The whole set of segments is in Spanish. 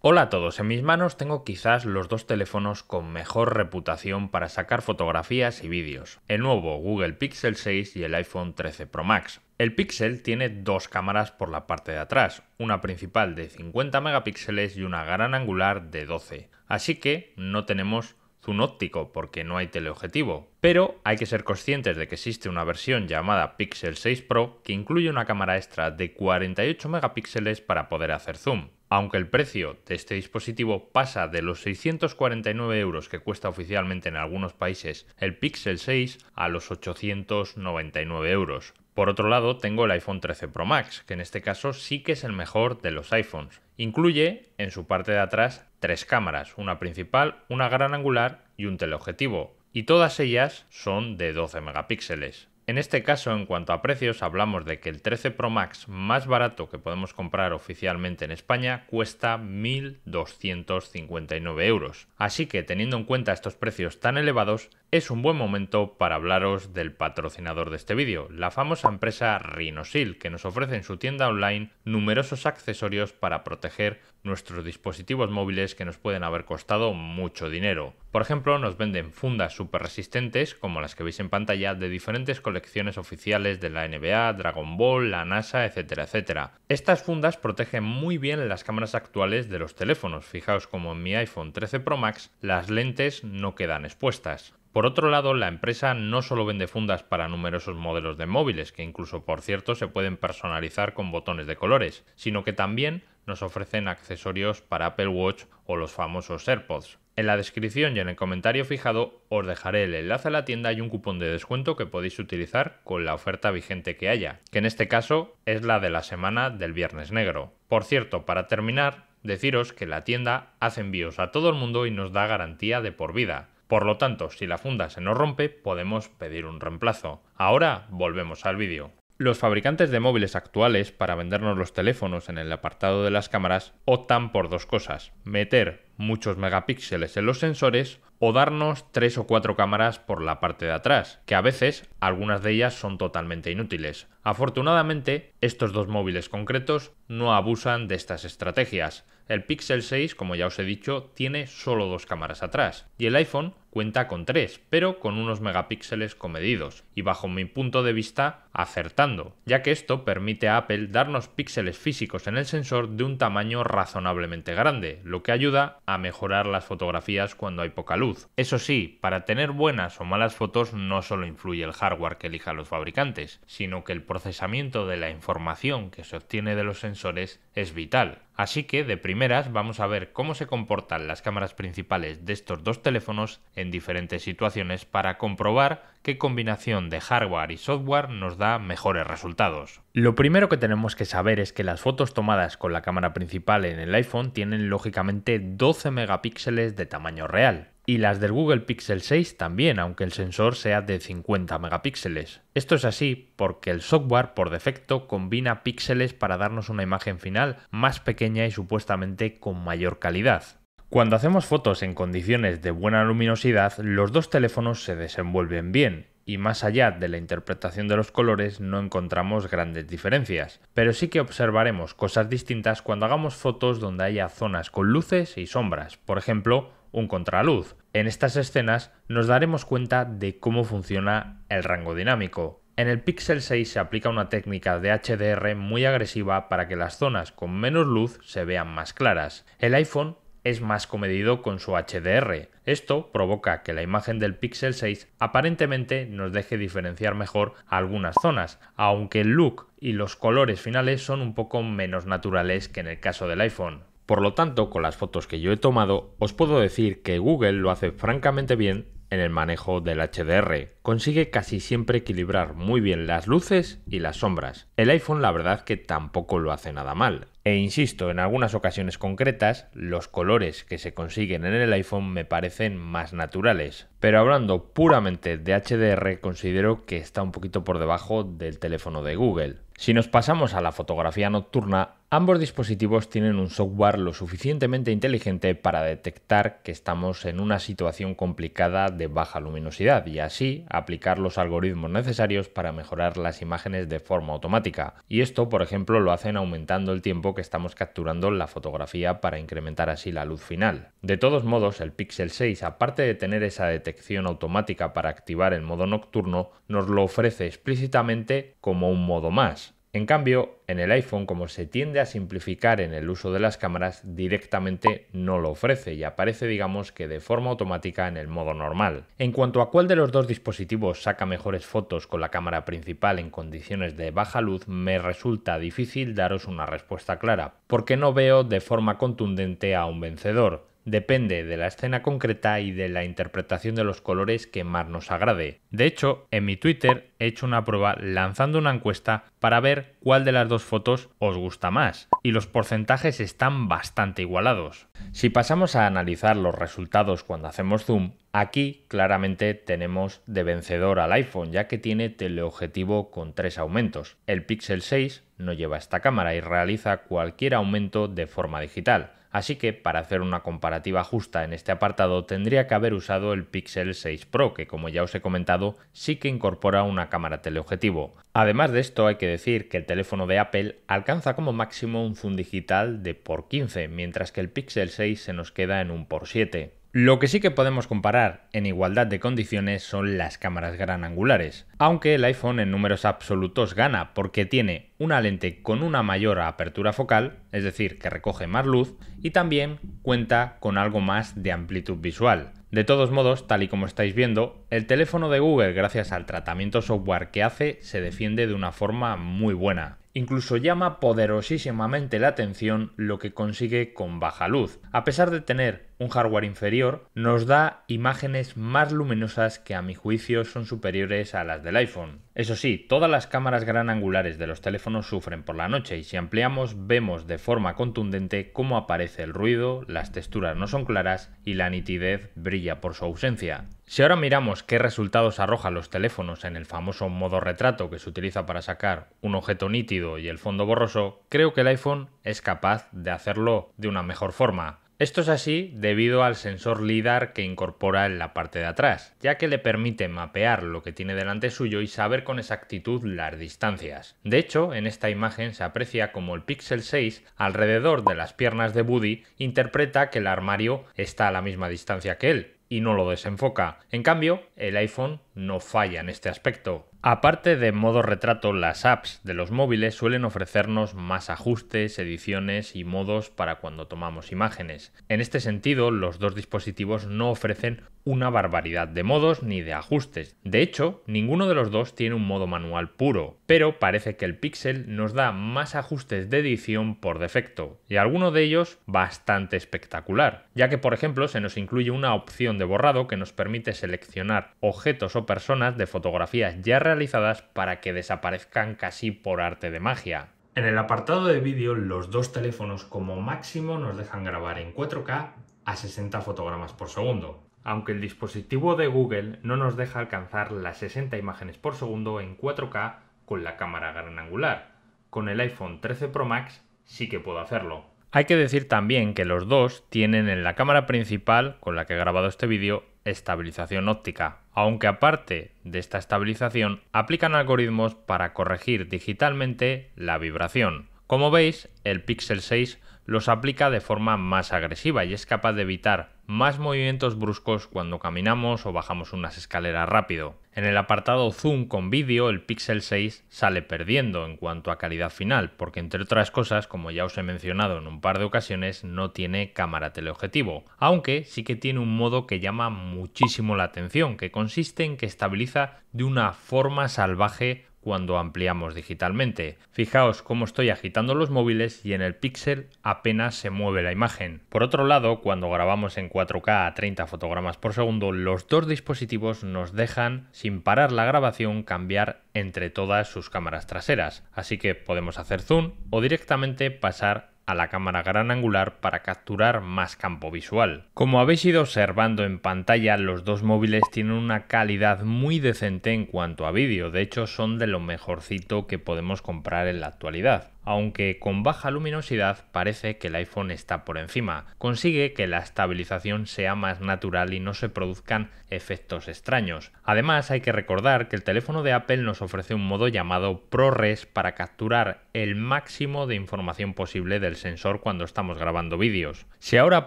Hola a todos, en mis manos tengo quizás los dos teléfonos con mejor reputación para sacar fotografías y vídeos, el nuevo Google Pixel 6 y el iPhone 13 Pro Max. El Pixel tiene dos cámaras por la parte de atrás, una principal de 50 megapíxeles y una gran angular de 12, así que no tenemos zoom óptico porque no hay teleobjetivo, pero hay que ser conscientes de que existe una versión llamada Pixel 6 Pro que incluye una cámara extra de 48 megapíxeles para poder hacer zoom. Aunque el precio de este dispositivo pasa de los 649 euros que cuesta oficialmente en algunos países el Pixel 6 a los 899 euros. Por otro lado, tengo el iPhone 13 Pro Max, que en este caso sí que es el mejor de los iPhones. Incluye en su parte de atrás tres cámaras, una principal, una gran angular y un teleobjetivo, y todas ellas son de 12 megapíxeles. En este caso, en cuanto a precios, hablamos de que el 13 Pro Max más barato que podemos comprar oficialmente en España cuesta 1.259 euros. Así que, teniendo en cuenta estos precios tan elevados, es un buen momento para hablaros del patrocinador de este vídeo, la famosa empresa Rhinosil, que nos ofrece en su tienda online numerosos accesorios para proteger nuestros dispositivos móviles que nos pueden haber costado mucho dinero. Por ejemplo, nos venden fundas súper resistentes, como las que veis en pantalla, de diferentes colecciones oficiales de la NBA, Dragon Ball, la NASA, etcétera, etcétera. Estas fundas protegen muy bien las cámaras actuales de los teléfonos. Fijaos como en mi iPhone 13 Pro Max las lentes no quedan expuestas. Por otro lado, la empresa no solo vende fundas para numerosos modelos de móviles, que incluso por cierto se pueden personalizar con botones de colores, sino que también nos ofrecen accesorios para Apple Watch o los famosos AirPods. En la descripción y en el comentario fijado os dejaré el enlace a la tienda y un cupón de descuento que podéis utilizar con la oferta vigente que haya, que en este caso es la de la semana del Viernes Negro. Por cierto, para terminar, deciros que la tienda hace envíos a todo el mundo y nos da garantía de por vida por lo tanto, si la funda se nos rompe, podemos pedir un reemplazo. Ahora volvemos al vídeo. Los fabricantes de móviles actuales, para vendernos los teléfonos en el apartado de las cámaras, optan por dos cosas, meter muchos megapíxeles en los sensores o darnos tres o cuatro cámaras por la parte de atrás, que a veces algunas de ellas son totalmente inútiles. Afortunadamente, estos dos móviles concretos no abusan de estas estrategias. El Pixel 6, como ya os he dicho, tiene solo dos cámaras atrás, y el iPhone cuenta con tres, pero con unos megapíxeles comedidos, y bajo mi punto de vista, acertando, ya que esto permite a Apple darnos píxeles físicos en el sensor de un tamaño razonablemente grande, lo que ayuda a mejorar las fotografías cuando hay poca luz. Eso sí, para tener buenas o malas fotos no solo influye el hardware que elijan los fabricantes, sino que el procesamiento de la información que se obtiene de los sensores es vital. Así que de primeras vamos a ver cómo se comportan las cámaras principales de estos dos teléfonos en diferentes situaciones para comprobar qué combinación de hardware y software nos da mejores resultados. Lo primero que tenemos que saber es que las fotos tomadas con la cámara principal en el iPhone tienen lógicamente 12 megapíxeles de tamaño real, y las del Google Pixel 6 también, aunque el sensor sea de 50 megapíxeles. Esto es así porque el software por defecto combina píxeles para darnos una imagen final más pequeña y supuestamente con mayor calidad. Cuando hacemos fotos en condiciones de buena luminosidad, los dos teléfonos se desenvuelven bien y más allá de la interpretación de los colores no encontramos grandes diferencias, pero sí que observaremos cosas distintas cuando hagamos fotos donde haya zonas con luces y sombras, por ejemplo, un contraluz. En estas escenas nos daremos cuenta de cómo funciona el rango dinámico, en el Pixel 6 se aplica una técnica de HDR muy agresiva para que las zonas con menos luz se vean más claras. El iPhone es más comedido con su HDR. Esto provoca que la imagen del Pixel 6 aparentemente nos deje diferenciar mejor algunas zonas, aunque el look y los colores finales son un poco menos naturales que en el caso del iPhone. Por lo tanto, con las fotos que yo he tomado, os puedo decir que Google lo hace francamente bien en el manejo del HDR. Consigue casi siempre equilibrar muy bien las luces y las sombras. El iPhone la verdad que tampoco lo hace nada mal. E insisto, en algunas ocasiones concretas, los colores que se consiguen en el iPhone me parecen más naturales. Pero hablando puramente de HDR, considero que está un poquito por debajo del teléfono de Google. Si nos pasamos a la fotografía nocturna, ambos dispositivos tienen un software lo suficientemente inteligente para detectar que estamos en una situación complicada de baja luminosidad y así aplicar los algoritmos necesarios para mejorar las imágenes de forma automática. Y esto, por ejemplo, lo hacen aumentando el tiempo que estamos capturando la fotografía para incrementar así la luz final. De todos modos, el Pixel 6, aparte de tener esa detección automática para activar el modo nocturno, nos lo ofrece explícitamente como un modo más en cambio, en el iPhone, como se tiende a simplificar en el uso de las cámaras, directamente no lo ofrece y aparece, digamos que de forma automática en el modo normal. En cuanto a cuál de los dos dispositivos saca mejores fotos con la cámara principal en condiciones de baja luz, me resulta difícil daros una respuesta clara, porque no veo de forma contundente a un vencedor depende de la escena concreta y de la interpretación de los colores que más nos agrade. De hecho, en mi Twitter he hecho una prueba lanzando una encuesta para ver cuál de las dos fotos os gusta más, y los porcentajes están bastante igualados. Si pasamos a analizar los resultados cuando hacemos zoom, Aquí claramente tenemos de vencedor al iPhone, ya que tiene teleobjetivo con tres aumentos. El Pixel 6 no lleva esta cámara y realiza cualquier aumento de forma digital, así que para hacer una comparativa justa en este apartado tendría que haber usado el Pixel 6 Pro, que como ya os he comentado sí que incorpora una cámara teleobjetivo. Además de esto hay que decir que el teléfono de Apple alcanza como máximo un zoom digital de por 15, mientras que el Pixel 6 se nos queda en un por 7. Lo que sí que podemos comparar en igualdad de condiciones son las cámaras gran angulares, aunque el iPhone en números absolutos gana porque tiene una lente con una mayor apertura focal, es decir, que recoge más luz, y también cuenta con algo más de amplitud visual. De todos modos, tal y como estáis viendo, el teléfono de Google, gracias al tratamiento software que hace, se defiende de una forma muy buena. Incluso llama poderosísimamente la atención lo que consigue con baja luz. A pesar de tener un hardware inferior, nos da imágenes más luminosas que a mi juicio son superiores a las del iPhone. Eso sí, todas las cámaras gran angulares de los teléfonos sufren por la noche y si ampliamos vemos de forma contundente cómo aparece el ruido, las texturas no son claras y la nitidez brilla por su ausencia. Si ahora miramos qué resultados arrojan los teléfonos en el famoso modo retrato que se utiliza para sacar un objeto nítido y el fondo borroso, creo que el iPhone es capaz de hacerlo de una mejor forma. Esto es así debido al sensor LIDAR que incorpora en la parte de atrás, ya que le permite mapear lo que tiene delante suyo y saber con exactitud las distancias. De hecho, en esta imagen se aprecia como el Pixel 6, alrededor de las piernas de Buddy, interpreta que el armario está a la misma distancia que él, y no lo desenfoca. En cambio, el iPhone no falla en este aspecto. Aparte de modo retrato, las apps de los móviles suelen ofrecernos más ajustes, ediciones y modos para cuando tomamos imágenes. En este sentido, los dos dispositivos no ofrecen una barbaridad de modos ni de ajustes. De hecho, ninguno de los dos tiene un modo manual puro, pero parece que el Pixel nos da más ajustes de edición por defecto, y alguno de ellos bastante espectacular, ya que por ejemplo se nos incluye una opción de borrado que nos permite seleccionar objetos o personas de fotografías ya realizadas para que desaparezcan casi por arte de magia. En el apartado de vídeo, los dos teléfonos como máximo nos dejan grabar en 4K a 60 fotogramas por segundo, aunque el dispositivo de Google no nos deja alcanzar las 60 imágenes por segundo en 4K con la cámara gran angular. Con el iPhone 13 Pro Max sí que puedo hacerlo. Hay que decir también que los dos tienen en la cámara principal, con la que he grabado este vídeo, estabilización óptica, aunque aparte de esta estabilización aplican algoritmos para corregir digitalmente la vibración. Como veis, el Pixel 6 los aplica de forma más agresiva y es capaz de evitar más movimientos bruscos cuando caminamos o bajamos unas escaleras rápido. En el apartado zoom con vídeo, el Pixel 6 sale perdiendo en cuanto a calidad final, porque entre otras cosas, como ya os he mencionado en un par de ocasiones, no tiene cámara teleobjetivo, aunque sí que tiene un modo que llama muchísimo la atención, que consiste en que estabiliza de una forma salvaje cuando ampliamos digitalmente. Fijaos cómo estoy agitando los móviles y en el píxel apenas se mueve la imagen. Por otro lado, cuando grabamos en 4K a 30 fotogramas por segundo, los dos dispositivos nos dejan, sin parar la grabación, cambiar entre todas sus cámaras traseras. Así que podemos hacer zoom o directamente pasar a la cámara gran angular para capturar más campo visual. Como habéis ido observando en pantalla, los dos móviles tienen una calidad muy decente en cuanto a vídeo, de hecho son de lo mejorcito que podemos comprar en la actualidad aunque con baja luminosidad parece que el iPhone está por encima. Consigue que la estabilización sea más natural y no se produzcan efectos extraños. Además hay que recordar que el teléfono de Apple nos ofrece un modo llamado ProRes para capturar el máximo de información posible del sensor cuando estamos grabando vídeos. Si ahora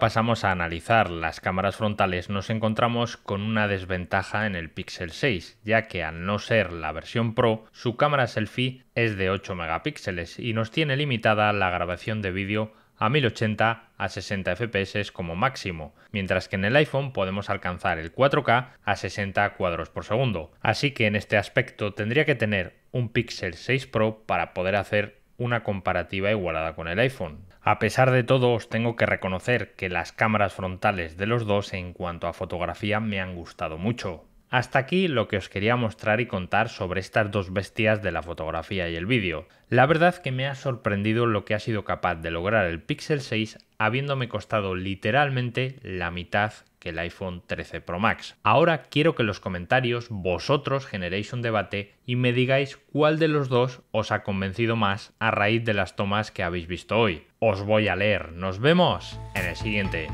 pasamos a analizar las cámaras frontales nos encontramos con una desventaja en el Pixel 6, ya que al no ser la versión Pro, su cámara selfie es de 8 megapíxeles y nos tiene limitada la grabación de vídeo a 1080 a 60 fps como máximo, mientras que en el iPhone podemos alcanzar el 4K a 60 cuadros por segundo. Así que en este aspecto tendría que tener un Pixel 6 Pro para poder hacer una comparativa igualada con el iPhone. A pesar de todo, os tengo que reconocer que las cámaras frontales de los dos en cuanto a fotografía me han gustado mucho. Hasta aquí lo que os quería mostrar y contar sobre estas dos bestias de la fotografía y el vídeo. La verdad que me ha sorprendido lo que ha sido capaz de lograr el Pixel 6 habiéndome costado literalmente la mitad que el iPhone 13 Pro Max. Ahora quiero que en los comentarios vosotros generéis un debate y me digáis cuál de los dos os ha convencido más a raíz de las tomas que habéis visto hoy. Os voy a leer, nos vemos en el siguiente.